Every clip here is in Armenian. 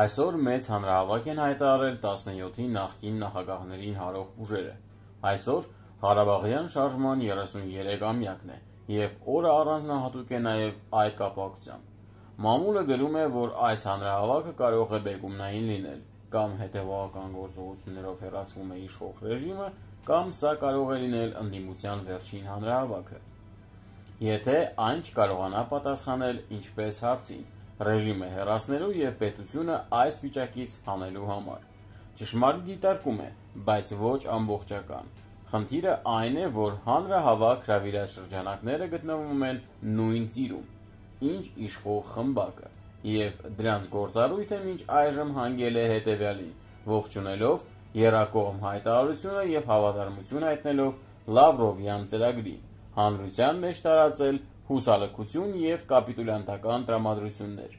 Այսօր մեծ հանրահավաք են հայտարարել 17-ի նախկին նախագահներին հարող ուժերը։ Այսօր Ղարաբաղյան շարժման 33-ամյակն է եւ օրը առանձնահատուկ է նաեւ այդ կապակցությամբ։ Մամուլը գրում է, որ այս հանրահավաքը կարող է բեկումնային լինել կամ հետևողական գործողություններով հերացվում է իշխող ռեժիմը, կամ սա կարող է լինել ընդդիմության վերջին հանրահավաքը։ Եթե այն չկարողանա պատասխանել ինչպես հարցին, ռեժիմը հեռացնելու եւ պետությունը այս վիճակից հանելու համար։ Ճշմարիտ դիտարկում է, բայց ոչ ամբողջական։ Խնդիրը այն է, որ հանրահավաք հավիրած շրջանակները գտնվում են նույն ծիրում, ինչ իշխող խմբակը, եւ դրանց գործառույթը մինչ այժմ հանգել է հետեւյալին՝ ողջունելով Երակողմ հայտարարությունը եւ հավատարմություն հայտնելով Լավրովյան ծրագրին, հանրության մեջ տարածել հուսալքություն եւ կապիտուլյանտական տրամադրություններ։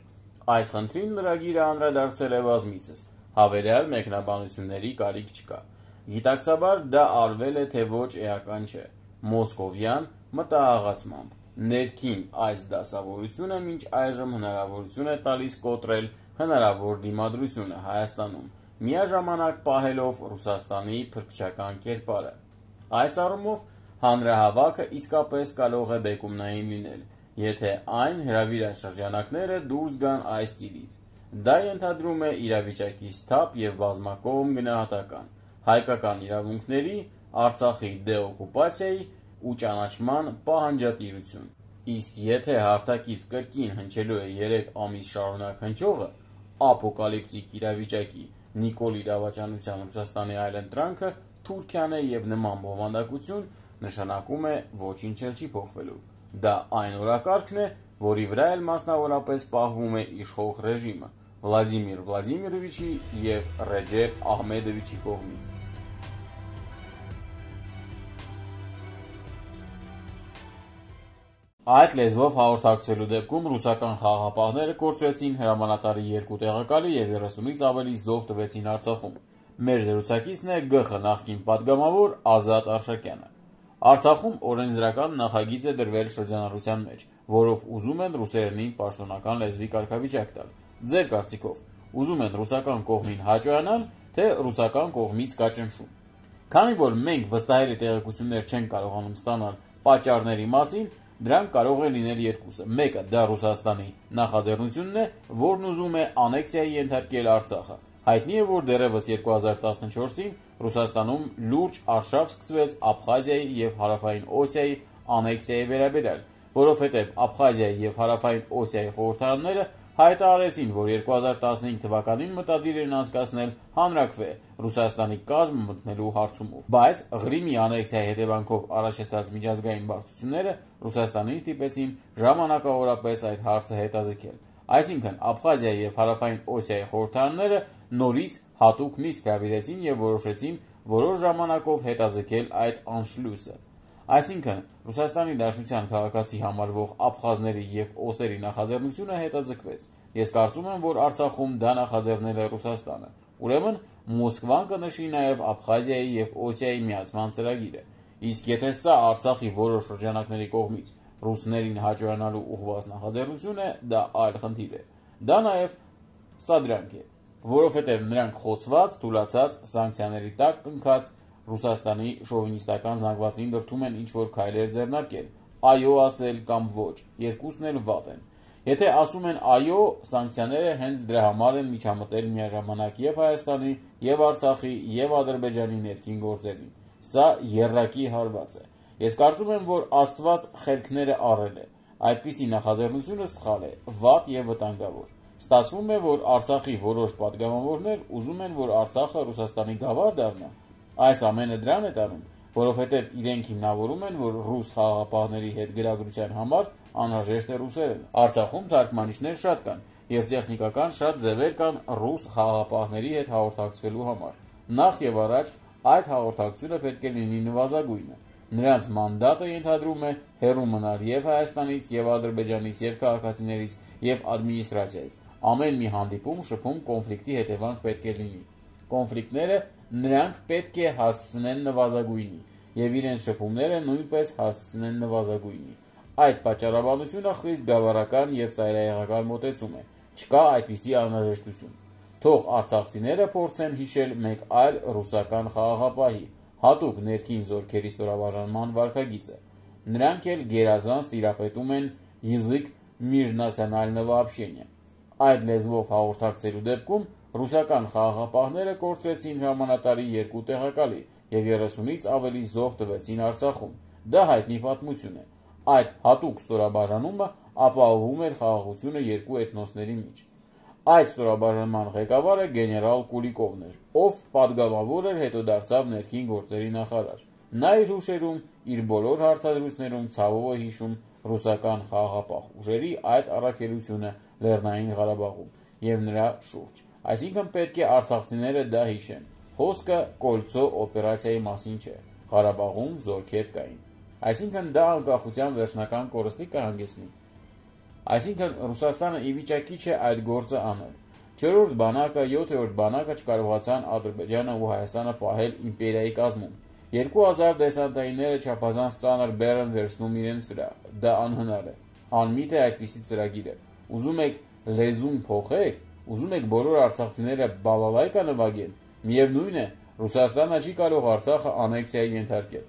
Այս խնդրին լրագիրը անդրադարձել է բազմիցս։ Հավերյալ մեկնաբանությունների կարիք չկա։ Գիտակցաբար դա արվել է թե ոչ էական չէ։ Մոսկովյան մտահաղացմամբ ներքին այս դասավորությունը մինչ այժմ հնարավորություն է տալիս կոտրել հնարավոր դիմադրությունը Հայաստանում, միաժամանակ պահելով Ռուսաստանի փրկչական կերպարը։ Այս առումով Հանրահավաքը իսկապես կարող է բեկումնային լինել, եթե այն հրավիրած շրջանակները դուրս գան այս ծիրից։ Դա ենթադրում է իրավիճակի սթափ եւ բազմակողմ գնահատական, հայկական իրավունքների, Արցախի դեօկուպացիայի ու ճանաչման պահանջատիրություն։ Իսկ եթե հարթակից կրկին հնչելու է 3 ամիս շարունակ հնչողը, ապոկալիպտիկ իրավիճակի Նիկոլ իրավաճանության Ռուսաստանի այլընտրանքը Թուրքիան է եւ նման բովանդակություն նշանակում է ոչինչ էլ չի փոխվելու։ Դա այն օրակարգն է, որի վրա էլ մասնավորապես պահվում է իշխող ռեժիմը Վլադիմիր Վլադիմիրովիչի եւ Ռեջեփ Ահմեդովիչի կողմից։ Այդ լեզվով հաղորդակցվելու դեպքում ռուսական խաղապահները կորցրեցին հրամանատարի երկու տեղակալը եւ 30-ից ավելի զոհ տվեցին Արցախում։ Մեր դերուցակիցն է ԳԽ նախկին падգամավոր Ազատ Արշակյանը։ Արցախում օրենսդրական նախագիծ է դրվել շրջանառության մեջ, որով ուզում են ռուսերենին պաշտոնական լեզվի կարգավիճակ տալ։ Ձեր կարծիքով ուզում են ռուսական կողմին հաջողանալ, թե ռուսական կողմից կաճնշում։ Քանի որ մենք վստահելի տեղեկություններ չեն կարողանում ստանալ պատճառների մասին, դրանք կարող են լինել երկուսը։ Մեկը դա Ռուսաստանի նախաձեռնությունն է, որն ուզում է անեքսիայի ենթարկել Արցախը։ Հայտնի է, որ դեռևս 2014-ին Ռուսաստանում լուրջ արշավ սկսվեց Աբխազիայի եւ Հարավային Օսիայի անեքսիայի վերաբերյալ, որովհետեւ Աբխազիայի եւ Հարավային Օսիայի խորհրդարանները հայտարարեցին, որ 2015 թվականին մտադիր են անցկացնել հանրակվե Ռուսաստանի կազմ մտնելու հարցումով։ Բայց Ղրիմի անեքսիայի հետևանքով առաջացած միջազգային բարդությունները Ռուսաստանին ստիպեցին ժամանակավորապես այդ հարցը հետաձգել։ Այսինքն Աբխազիայի եւ Հարավային Օսիայի խորհրդարանները նորից հատուկ լիստ հրավիրեցին եւ որոշեցին որոշ ժամանակով հետաձգել այդ անշլյուսը։ Այսինքն Ռուսաստանի Դաշնության քաղաքացի համարվող աբխազների եւ օսերի նախաձեռնությունը հետաձգվեց։ Ես կարծում եմ, որ Արցախում դա նախաձեռնել է Ռուսաստանը։ Ուրեմն Մոսկվան կնշի նաեւ Աբխազիայի եւ Օսիայի միացման ծրագիրը։ Իսկ եթե սա Արցախի որոշ շրջանակների կողմից ռուսներին հաջողանալու ուղղված նախաձեռնություն է, դա այլ խնդիր է։ Դա նաեւ սադրանք է որովհետև նրանք խոցված, թուլացած, սանկցիաների տակ կնքած Ռուսաստանի շովինիստական զանգվածին դրդում են ինչ-որ քայլեր ձեռնարկել, այո ասել կամ ոչ, երկուսն էլ վատ են։ Եթե ասում են այո, սանկցիաները հենց դրա համար են միջամտել միաժամանակ եւ Հայաստանի, եւ Արցախի, եւ Ադրբեջանի ներքին գործերին։ Սա երրակի հարված է։ Ես կարծում եմ, որ Աստված խելքները առել է։ Այդպիսի նախաձեռնությունը սխալ է, վատ եւ վտանգավոր։ Ստացվում է, որ Արցախի որոշ падգամավորներ ուզում են, որ Արցախը Ռուսաստանի գավառ դառնա։ Այս ամենը դրան է տանում, որովհետև իրենք հիմնավորում են, որ ռուս խաղապահների հետ գրագրության համար անհրաժեշտ է ռուսերեն։ Արցախում թարգմանիչներ շատ կան եւ տեխնիկական շատ ձևեր կան ռուս խաղապահների հետ հաղորդակցվելու համար։ Նախ եւ առաջ այդ հաղորդակցությունը պետք է լինի նվազագույնը։ Նրանց մանդատը ենթադրում է հերու մնալ եւ Հայաստանից, եւ Ադրբեջանից, եւ քաղաքացիներից, եւ ադմինիստրացիայից։ Ամեն մի հանդիպում շփում կոնֆլիկտի հետևանք պետք է լինի։ Կոնֆլիկտները նրանք պետք է հասցնեն նվազագույնի եւ իրենց շփումները նույնպես հասցնեն նվազագույնի։ Այդ պատճառաբանությունը խիստ գավառական եւ ծայրահեղական մոտեցում է։ Չկա այդպիսի անհրաժեշտություն։ Թող արցախցիները փորձեն հիշել մեկ այլ ռուսական խաղաղապահի հատուկ ներքին զորքերի ստորաբաժանման վարկագիծը։ Նրանք էլ գերազանց տիրապետում են յզիկ միժնացիոնալնը вообщение։ Այդ լեզվով հաղորդակցելու դեպքում ռուսական խաղաղապահները կորցրեցին հրամանատարի երկու տեղակալի եւ 30-ից ավելի զոհ տվեցին Արցախում։ Դա հայտնի պատմություն է։ Այդ հատուկ ստորաբաժանումը ապահովում էր խաղաղությունը երկու էթնոսների միջև։ Այդ ստորաբաժանման ղեկավարը գեներալ Կուլիկովն էր, ով падգամավոր էր հետո դարձավ ներքին գործերի նախարար։ Նա իր հուշերում, իր բոլոր հարցազրույցներում ցավով է հիշում ռուսական խաղապահ ուժերի այդ առաքելությունը Լեռնային Ղարաբաղում եւ նրա շուրջ։ Այսինքն պետք է արցախցիները դա հիշեն։ Խոսքը կոլցո օպերացիայի մասին չէ։ Ղարաբաղում զորքեր կային։ Այսինքն դա անկախության վերջնական կորստի կհանգեցնի։ Այսինքն Ռուսաստանը ի վիճակի չէ այդ գործը անել։ 4-րդ բանակը, 7-րդ բանակը չկարողացան Ադրբեջանը ու Հայաստանը պահել իմպերիայի կազմում։ 2000 դեսանտայիները չափազանց ծանր բեռն վերցնում իրենց վրա։ Դա անհնար է։ Անմիտ է այդպիսի ծրագիրը ուզում եք լեզուն փոխեք, ուզում եք բոլոր արցախցիները բալալայկա նվագեն, միևնույն է, Ռուսաստանը չի կարող Արցախը անեքսիայի ենթարկել։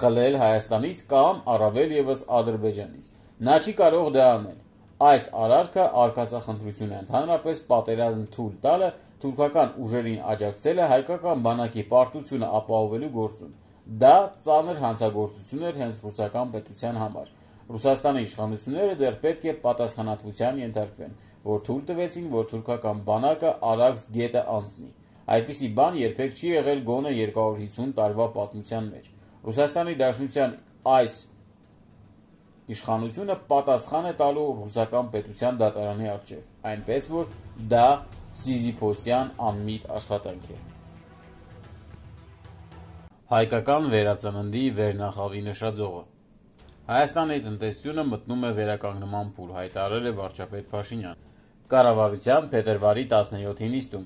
Խլել Հայաստանից կամ առավել եւս Ադրբեջանից։ Նա չի կարող դա անել։ Այս արարքը արկածախնդրություն է, ընդհանրապես պատերազմ թույլ տալը, թուրքական ուժերին աջակցելը հայկական բանակի պարտությունը ապահովելու գործում։ Դա ծանր հանցագործություն էր հենց ռուսական պետության համար։ Ռուսաստանի իշխանությունները դեռ պետք է պատասխանատվության ենթարկվեն, որ թույլ տվեցին, որ թուրքական բանակը Արաքս գետը անցնի։ Այդպիսի բան երբեք չի եղել գոնը 250 տարվա պատմության մեջ։ Ռուսաստանի Դաշնության այս իշխանությունը պատասխան է տալու ռուսական պետության դատարանի առջև, այնպես որ դա Սիզիփոսյան անմիտ աշխատանք է։ Հայկական վերածննդի վերնախավի նշաձողը Հայաստանի տնտեսությունը մտնում է վերականգնման փուլ, հայտարարել է վարչապետ Փաշինյանը։ Կառավարության փետրվարի 17-ի նիստում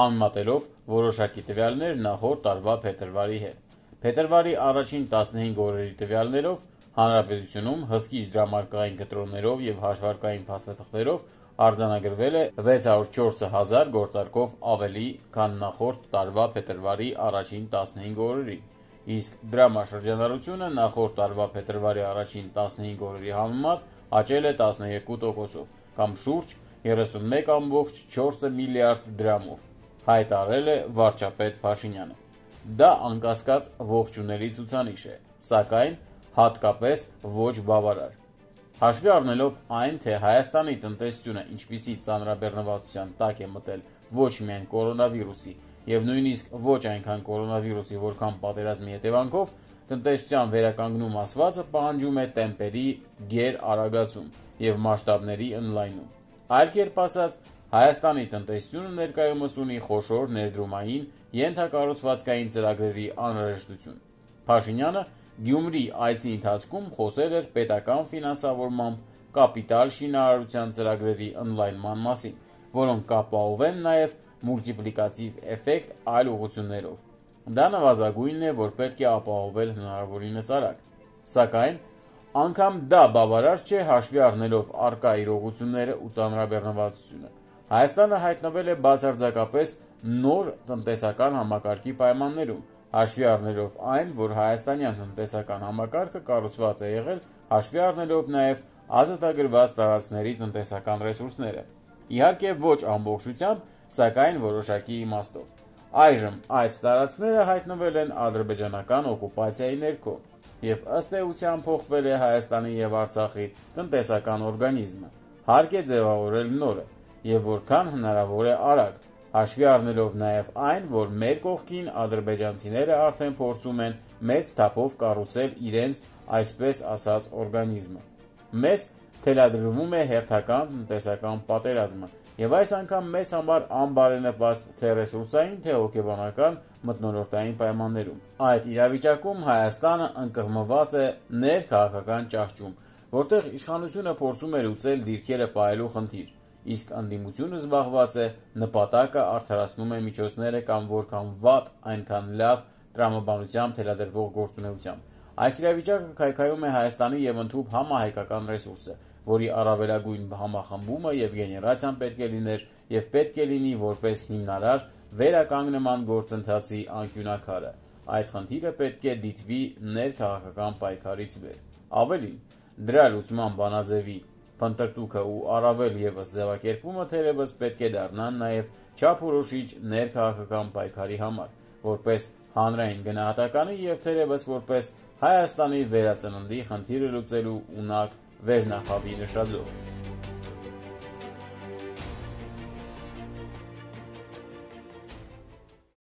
համեմատելով որոշակի տվյալներ նախորդ տարվա փետրվարի հետ։ Փետրվարի առաջին 15 օրերի տվյալներով Հանրապետությունում հսկիչ դրամարկղային կտրոններով եւ հաշվարկային փաստաթղթերով արձանագրվել է 604000 գործարքով ավելի, քան նախորդ տարվա փետրվարի առաջին 15 օրերին իսկ դրամաշրջանառությունը նախորդ տարվա փետրվարի առաջին 15 օրերի համեմատ աճել է 12%-ով, կամ շուրջ 31.4 միլիարդ դրամով։ Հայտարել է վարչապետ Փաշինյանը։ Դա անկասկած ողջունելի ցուցանիշ է, սակայն հատկապես ոչ բավարար։ Հաշվի առնելով այն, թե Հայաստանի տնտեսությունը ինչպիսի ծանրաբեռնվածության տակ է մտել ոչ միայն կորոնավիրուսի, եւ նույնիսկ ոչ այնքան կորոնավիրուսի, որքան պատերազմի հետևանքով տնտեսության վերականգնում ասվածը պահանջում է տեմպերի ģեր արագացում եւ մասշտաբների ընդլայնում։ Այլ կերպ ասած, Հայաստանի տնտեսությունը ներկայումս ունի խոշոր ներդրումային ենթակառուցվածքային ծրագրերի անհրաժեշտություն։ Փաշինյանը Գյումրի այցի ընթացքում խոսել էր պետական ֆինանսավորմամբ կապիտալ շինարարության ծրագրերի ընդլայնման մասին, որոնք կապահովեն նաև մուլտիպլիկատիվ էֆեկտ այլ ուղղություններով։ Դա նվազագույնն է, որ պետք է ապահովել հնարավորինս արագ։ Սակայն անգամ դա բավարար չէ հաշվի առնելով արկա իրողությունները ու ծանրաբեռնվածությունը։ Հայաստանը հայտնվել է բացարձակապես նոր տնտեսական համակարգի պայմաններում, հաշվի առնելով այն, որ հայաստանյան տնտեսական համակարգը կառուցված է եղել հաշվի առնելով նաև ազատագրված տարածքների տնտեսական ռեսուրսները։ Իհարկե ոչ ամբողջությամբ, սակայն որոշակի իմաստով։ Այժմ այդ տարածքները հայտնվել են ադրբեջանական օկուպացիայի ներքո եւ ըստ էության փոխվել է Հայաստանի եւ Արցախի տնտեսական օրգանիզմը։ Հարկ է ձևավորել նորը եւ որքան հնարավոր է արագ, հաշվի առնելով նաեւ այն, որ մեր կողքին ադրբեջանցիները արդեն փորձում են մեծ թափով կառուցել իրենց այսպես ասած օրգանիզմը։ Մեզ թելադրվում է հերթական տնտեսական պատերազմը Եվ այս անգամ մեզ համար անբարենպաստ թե ռեսուրսային, թե հոգեբանական մտնոլորտային պայմաններում։ Այդ իրավիճակում Հայաստանը ընկղմված է ներքաղաքական ճահճում, որտեղ իշխանությունը փորձում է լուծել դիրքերը պահելու խնդիր, իսկ ընդդիմությունը զբաղված է նպատակը արդարացնում է միջոցները կամ որքան վատ, այնքան լավ տրամաբանությամբ թելադրվող գործունեությամբ։ Այս իրավիճակը քայքայում է Հայաստանի եւ ընդհանուր համահայկական ռեսուրսը, որի առավելագույն համախմբումը եւ գեներացիան պետք է լիներ եւ պետք է լինի որպես հիմնարար վերականգնման գործընթացի անկյունակարը։ Այդ խնդիրը պետք է դիտվի ներքաղաքական պայքարից վեր։ Ավելին, դրա լուծման բանաձևի փնտրտուքը ու առավել եւս ձևակերպումը թերևս պետք է դառնան նաեւ չափորոշիչ ներքաղաքական պայքարի համար, որպես հանրային գնահատականի եւ թերևս որպես Հայաստանի վերածննդի խնդիրը լուծելու ունակ վերնախավի նշաձող։